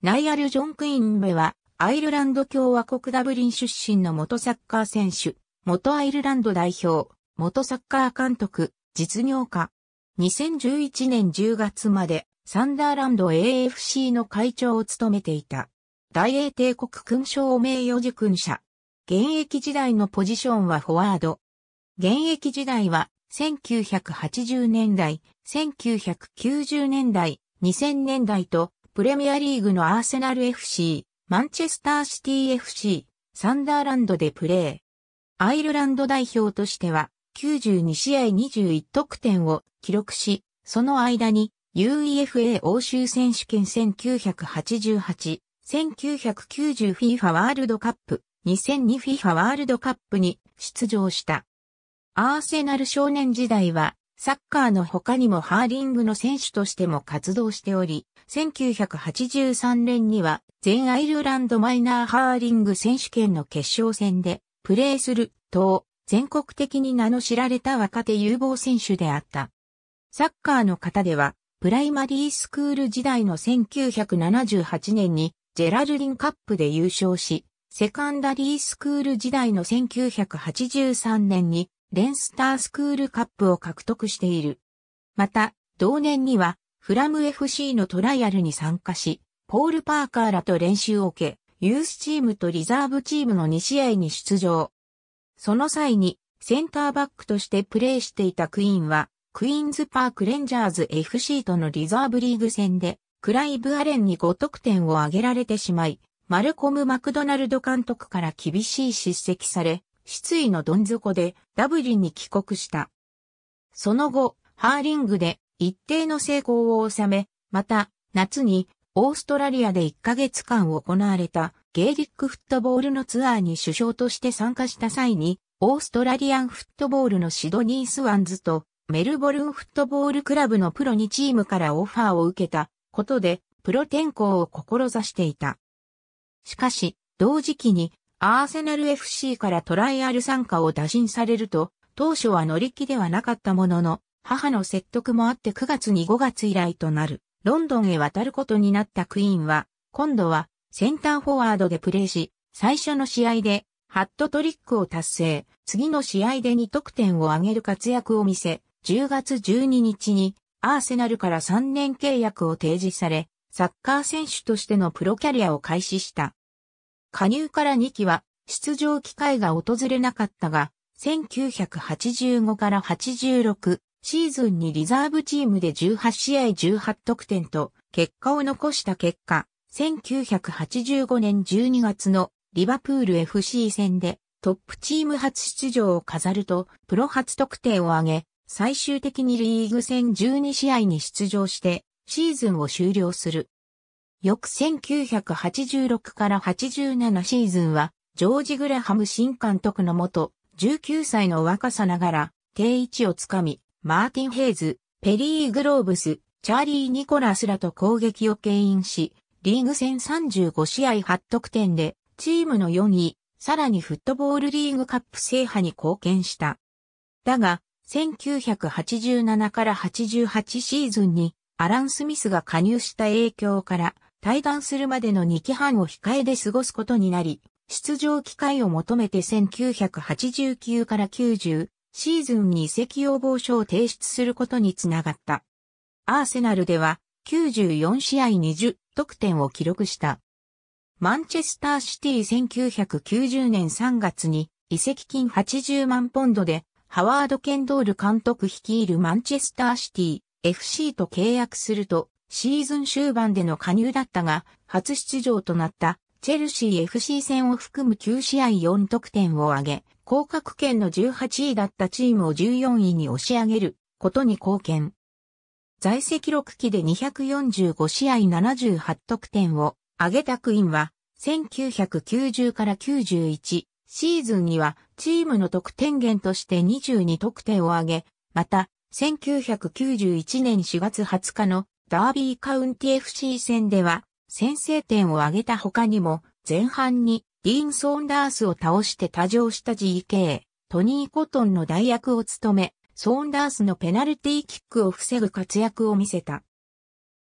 ナイアル・ジョン・クインベは、アイルランド共和国ダブリン出身の元サッカー選手、元アイルランド代表、元サッカー監督、実業家。2011年10月まで、サンダーランド AFC の会長を務めていた。大英帝国勲章名誉受勲者。現役時代のポジションはフォワード。現役時代は、1980年代、1990年代、2000年代と、プレミアリーグのアーセナル FC、マンチェスターシティ FC、サンダーランドでプレー。アイルランド代表としては、92試合21得点を記録し、その間に UEFA 欧州選手権1988、1990FIFA ワールドカップ、2002FIFA ワールドカップに出場した。アーセナル少年時代はサッカーの他にもハーリングの選手としても活動しており、1983年には全アイルランドマイナーハーリング選手権の決勝戦でプレーすると全国的に名の知られた若手有望選手であった。サッカーの方ではプライマリースクール時代の1978年にジェラルリンカップで優勝し、セカンダリースクール時代の1983年にレンスタースクールカップを獲得している。また、同年には、フラム FC のトライアルに参加し、ポール・パーカーらと練習を受け、ユースチームとリザーブチームの2試合に出場。その際に、センターバックとしてプレーしていたクイーンは、クイーンズパークレンジャーズ FC とのリザーブリーグ戦で、クライブ・アレンに5得点を挙げられてしまい、マルコム・マクドナルド監督から厳しい叱責され、失意のどん底でダブリンに帰国した。その後、ハーリングで一定の成功を収め、また、夏にオーストラリアで1ヶ月間行われたゲーリックフットボールのツアーに首相として参加した際に、オーストラリアンフットボールのシドニースワンズとメルボルンフットボールクラブのプロ2チームからオファーを受けたことで、プロ転向を志していた。しかし、同時期にアーセナル FC からトライアル参加を打診されると、当初は乗り気ではなかったものの、母の説得もあって9月に5月以来となる、ロンドンへ渡ることになったクイーンは、今度はセンターフォワードでプレーし、最初の試合でハットトリックを達成、次の試合で2得点を挙げる活躍を見せ、10月12日にアーセナルから3年契約を提示され、サッカー選手としてのプロキャリアを開始した。加入から2期は出場機会が訪れなかったが、1985から86シーズンにリザーブチームで18試合18得点と結果を残した結果、1985年12月のリバプール FC 戦でトップチーム初出場を飾るとプロ初得点を挙げ、最終的にリーグ戦12試合に出場してシーズンを終了する。翌1986から87シーズンは、ジョージ・グレハム新監督のもと、19歳の若さながら、定位置をつかみ、マーティン・ヘイズ、ペリー・グローブス、チャーリー・ニコラスらと攻撃を牽引し、リーグ戦35試合8得点で、チームの4位、さらにフットボールリーグカップ制覇に貢献した。だが、1987から88シーズンに、アラン・スミスが加入した影響から、退団するまでの2期半を控えで過ごすことになり、出場機会を求めて1989から90シーズンに移籍要望書を提出することにつながった。アーセナルでは94試合20得点を記録した。マンチェスターシティ1990年3月に移籍金80万ポンドでハワード・ケンドール監督率いるマンチェスターシティ FC と契約するとシーズン終盤での加入だったが、初出場となったチェルシー FC 戦を含む9試合4得点を挙げ、降格圏の18位だったチームを14位に押し上げることに貢献。在籍6期で245試合78得点を挙げたクインは、1990から91シーズンにはチームの得点源として22得点を挙げ、また、1991年4月20日のダービーカウンティ FC 戦では、先制点を挙げた他にも、前半にディーン・ソーンダースを倒して多乗した GK、トニー・コトンの代役を務め、ソーンダースのペナルティーキックを防ぐ活躍を見せた。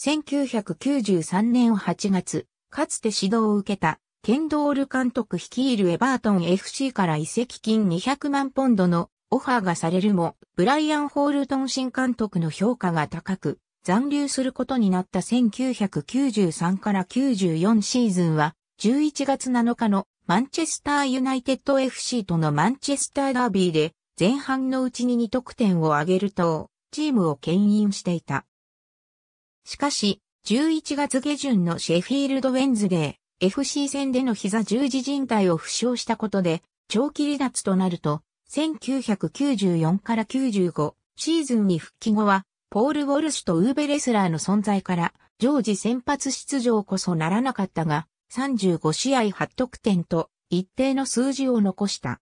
1993年8月、かつて指導を受けた、ケンドール監督率いるエバートン FC から移籍金200万ポンドのオファーがされるも、ブライアン・ホールトン新監督の評価が高く、残留することになった1993から94シーズンは、11月7日のマンチェスターユナイテッド FC とのマンチェスターダービーで、前半のうちに2得点を挙げると、チームを牽引していた。しかし、11月下旬のシェフィールド・ウェンズデー、FC 戦での膝十字靭帯を負傷したことで、長期離脱となると、1994から95シーズンに復帰後は、ポール・ウォルシュとウーベ・レスラーの存在から、常時先発出場こそならなかったが、35試合8得点と一定の数字を残した。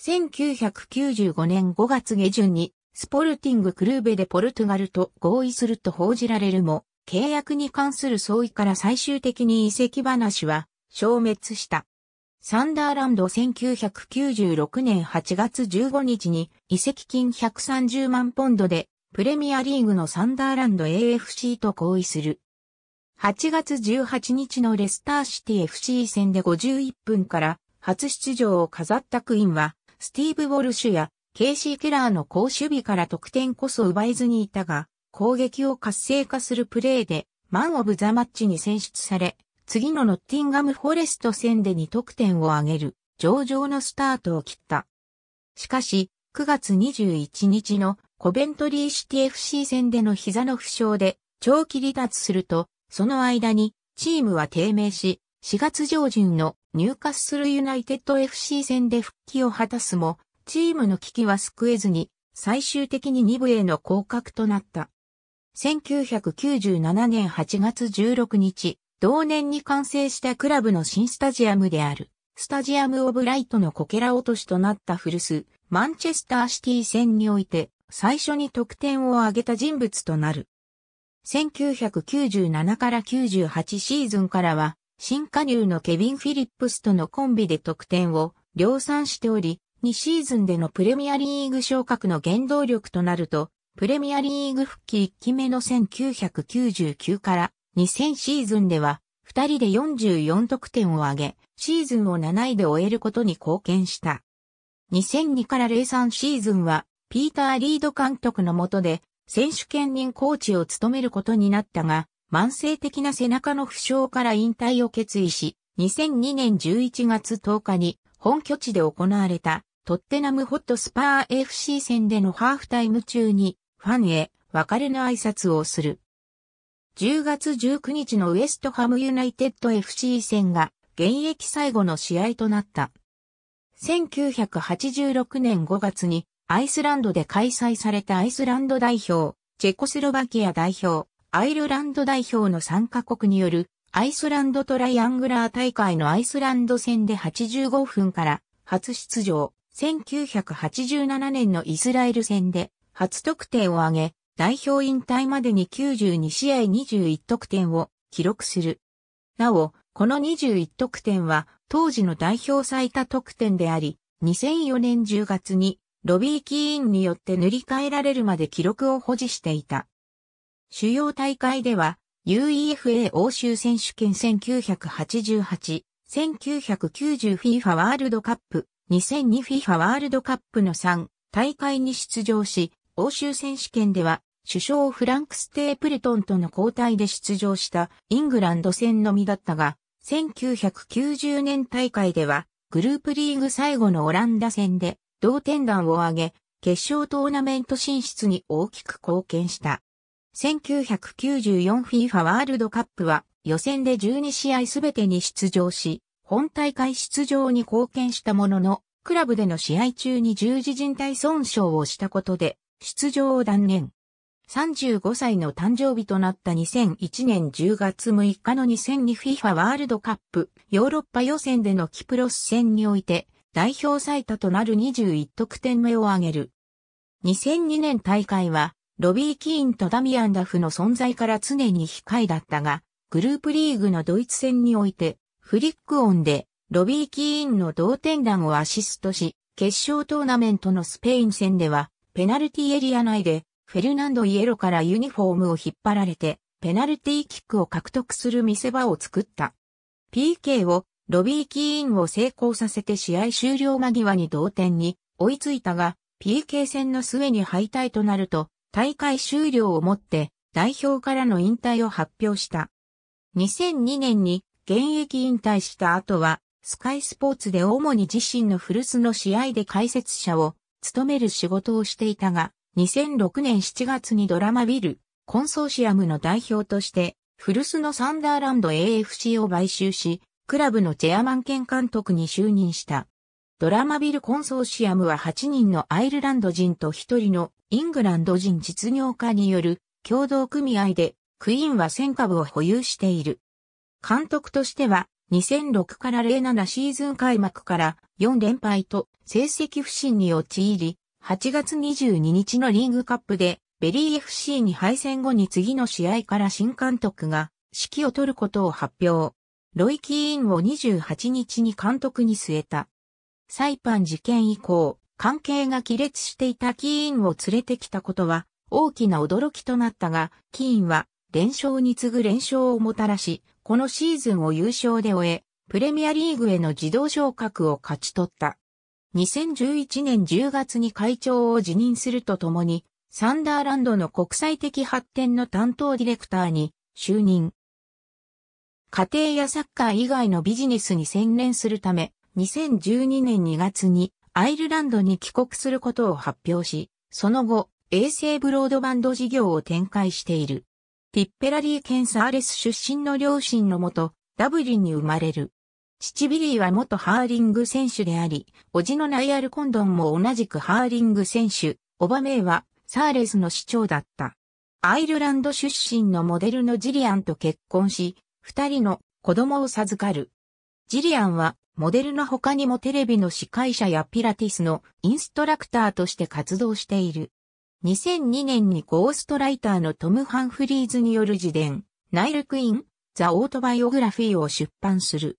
1995年5月下旬にスポルティングクルーベでポルトガルと合意すると報じられるも、契約に関する相違から最終的に移籍話は消滅した。サンダーランド1996年8月15日に移籍金130万ポンドでプレミアリーグのサンダーランド AFC と合意する。8月18日のレスターシティ FC 戦で51分から初出場を飾ったクインは、スティーブ・ウォルシュやケイシー・ケラーの好守備から得点こそ奪えずにいたが、攻撃を活性化するプレーで、マン・オブ・ザ・マッチに選出され、次のノッティンガム・フォレスト戦で2得点を挙げる、上々のスタートを切った。しかし、9月21日のコベントリーシティ FC 戦での膝の負傷で長期離脱すると、その間にチームは低迷し、4月上旬の入荷するユナイテッド FC 戦で復帰を果たすも、チームの危機は救えずに、最終的に2部への降格となった。1997年8月16日、同年に完成したクラブの新スタジアムである、スタジアム・オブ・ライトのこけら落としとなった古巣、マンチェスターシティ戦において、最初に得点を挙げた人物となる。1997から98シーズンからは、新加入のケビン・フィリップスとのコンビで得点を量産しており、2シーズンでのプレミアリーグ昇格の原動力となると、プレミアリーグ復帰1期目の1999から2000シーズンでは、2人で44得点を挙げ、シーズンを7位で終えることに貢献した。2002から03シーズンは、ピーター・リード監督の下で、選手兼任コーチを務めることになったが、慢性的な背中の負傷から引退を決意し、2002年11月10日に本拠地で行われたトッテナムホットスパー FC 戦でのハーフタイム中にファンへ別れの挨拶をする。10月19日のウエストハムユナイテッド FC 戦が現役最後の試合となった。1986年5月にアイスランドで開催されたアイスランド代表、チェコスロバキア代表、アイルランド代表の3カ国によるアイスランドトライアングラー大会のアイスランド戦で85分から初出場、1987年のイスラエル戦で初得点を挙げ、代表引退までに92試合21得点を記録する。なお、この21得点は当時の代表最多得点であり、2004年10月にロビーキーンによって塗り替えられるまで記録を保持していた。主要大会では、UEFA 欧州選手権1988、1990FIFA ワールドカップ、2002FIFA ワールドカップの3大会に出場し、欧州選手権では首相フランクス・テープルトンとの交代で出場したイングランド戦のみだったが、1990年大会ではグループリーグ最後のオランダ戦で同点弾を上げ、決勝トーナメント進出に大きく貢献した。1994FIFA ワールドカップは予選で12試合すべてに出場し、本大会出場に貢献したものの、クラブでの試合中に十字靭帯損傷をしたことで、出場を断念。35歳の誕生日となった2001年10月6日の 2002FIFA ワールドカップヨーロッパ予選でのキプロス戦において代表最多となる21得点目を挙げる。2002年大会は、ロビー・キーンとダミアン・ダフの存在から常に控えだったが、グループリーグのドイツ戦において、フリックオンで、ロビー・キーンの同点弾をアシストし、決勝トーナメントのスペイン戦では、ペナルティエリア内で、フェルナンド・イエロからユニフォームを引っ張られて、ペナルティキックを獲得する見せ場を作った。PK をロビーキーインを成功させて試合終了間際に同点に追いついたが、PK 戦の末に敗退となると、大会終了をもって代表からの引退を発表した。2002年に現役引退した後は、スカイスポーツで主に自身の古巣の試合で解説者を務める仕事をしていたが、2006年7月にドラマビル、コンソーシアムの代表として、古巣のサンダーランド AFC を買収し、クラブのチェアマン兼監督に就任した。ドラマビルコンソーシアムは8人のアイルランド人と1人のイングランド人実業家による共同組合で、クイーンは1000株を保有している。監督としては、2006から07シーズン開幕から4連敗と成績不振に陥り、8月22日のリーグカップでベリー FC に敗戦後に次の試合から新監督が指揮を取ることを発表。ロイ・キーンを28日に監督に据えた。サイパン事件以降、関係が亀裂していたキーンを連れてきたことは大きな驚きとなったが、キーンは連勝に次ぐ連勝をもたらし、このシーズンを優勝で終え、プレミアリーグへの自動昇格を勝ち取った。2011年10月に会長を辞任するとともに、サンダーランドの国際的発展の担当ディレクターに就任。家庭やサッカー以外のビジネスに専念するため、2012年2月にアイルランドに帰国することを発表し、その後、衛星ブロードバンド事業を展開している。ティッペラリー・ケンサーレス出身の両親のもと、ダブリンに生まれる。父ビリーは元ハーリング選手であり、叔父のナイアル・コンドンも同じくハーリング選手、オバメイはサーレスの市長だった。アイルランド出身のモデルのジリアンと結婚し、二人の子供を授かる。ジリアンは、モデルの他にもテレビの司会者やピラティスのインストラクターとして活動している。2002年にゴーストライターのトム・ハンフリーズによる自伝、ナイル・クイーン、ザ・オートバイオグラフィーを出版する。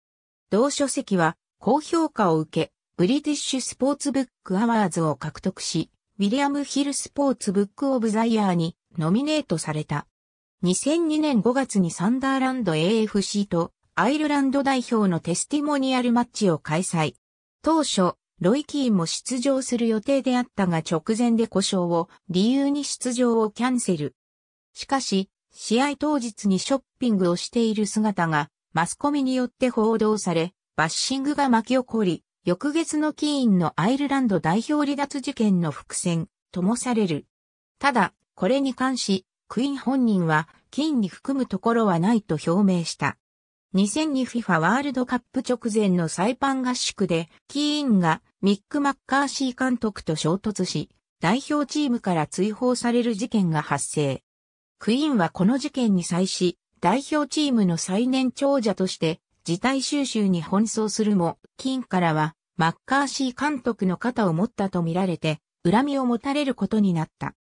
同書籍は、高評価を受け、ブリティッシュ・スポーツ・ブック・アワーズを獲得し、ウィリアム・ヒル・スポーツ・ブック・オブ・ザ・イヤーにノミネートされた。2002年5月にサンダーランド AFC とアイルランド代表のテスティモニアルマッチを開催。当初、ロイキーも出場する予定であったが直前で故障を理由に出場をキャンセル。しかし、試合当日にショッピングをしている姿がマスコミによって報道され、バッシングが巻き起こり、翌月のキーンのアイルランド代表離脱事件の伏線ともされる。ただ、これに関し、クイーン本人は、金に含むところはないと表明した。2002 FIFA ワールドカップ直前のサイパン合宿で、キーンがミック・マッカーシー監督と衝突し、代表チームから追放される事件が発生。クイーンはこの事件に際し、代表チームの最年長者として、事態収集に奔走するも、キーンからは、マッカーシー監督の肩を持ったとみられて、恨みを持たれることになった。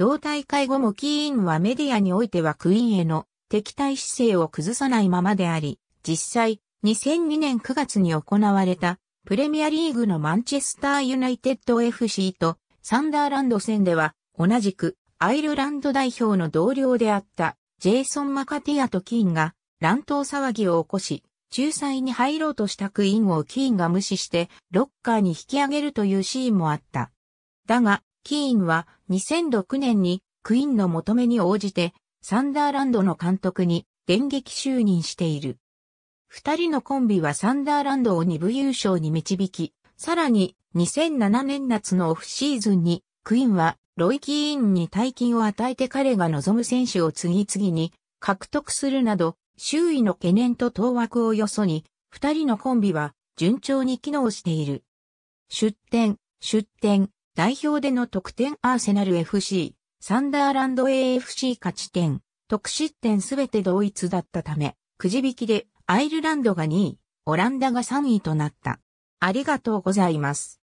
同大会後もキーンはメディアにおいてはクイーンへの敵対姿勢を崩さないままであり、実際、2002年9月に行われたプレミアリーグのマンチェスターユナイテッド FC とサンダーランド戦では同じくアイルランド代表の同僚であったジェイソン・マカティアとキーンが乱闘騒ぎを起こし、仲裁に入ろうとしたクイーンをキーンが無視してロッカーに引き上げるというシーンもあった。だが、キーンは2006年にクイーンの求めに応じてサンダーランドの監督に電撃就任している。二人のコンビはサンダーランドを二部優勝に導き、さらに2007年夏のオフシーズンにクイーンはロイ・キーンに大金を与えて彼が望む選手を次々に獲得するなど、周囲の懸念と当惑をよそに、二人のコンビは順調に機能している。出展、出展、代表での得点アーセナル FC、サンダーランド AFC 勝ち点、得失点すべて同一だったため、くじ引きでアイルランドが2位、オランダが3位となった。ありがとうございます。